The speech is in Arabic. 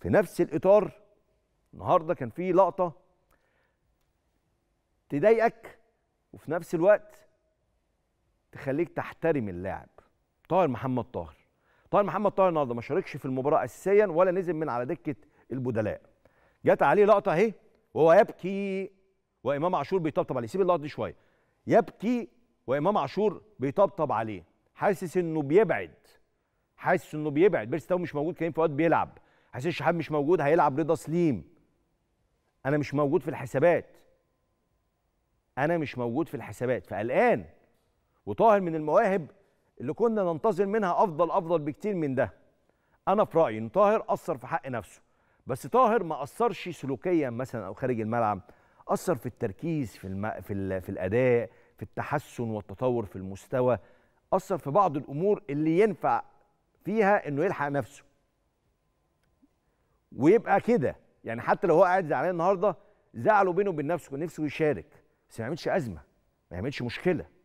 في نفس الاطار النهارده كان في لقطه تضايقك وفي نفس الوقت تخليك تحترم اللاعب طاهر محمد طاهر طاهر محمد طاهر النهارده ما شاركش في المباراه اساسيا ولا نزل من على دكه البدلاء جت عليه لقطه اهي وهو يبكي وامام عاشور بيطبطب عليه سيب اللقطه دي شويه يبكي وامام عاشور بيطبطب عليه حاسس انه بيبعد حاسس انه بيبعد بيرس مش موجود كريم فؤاد بيلعب حسين الشحات مش موجود هيلعب رضا سليم انا مش موجود في الحسابات انا مش موجود في الحسابات فقلقان وطاهر من المواهب اللي كنا ننتظر منها افضل افضل بكتير من ده انا في رايي ان طاهر اثر في حق نفسه بس طاهر ما اثرش سلوكيا مثلا او خارج الملعب اثر في التركيز في الم... في, ال... في الاداء في التحسن والتطور في المستوى اثر في بعض الامور اللي ينفع فيها انه يلحق نفسه ويبقى كده يعني حتى لو هو قاعد زعلان النهارده زعله بينه وبين نفسه نفسه يشارك بس ما يعملش ازمه ما يعملش مشكله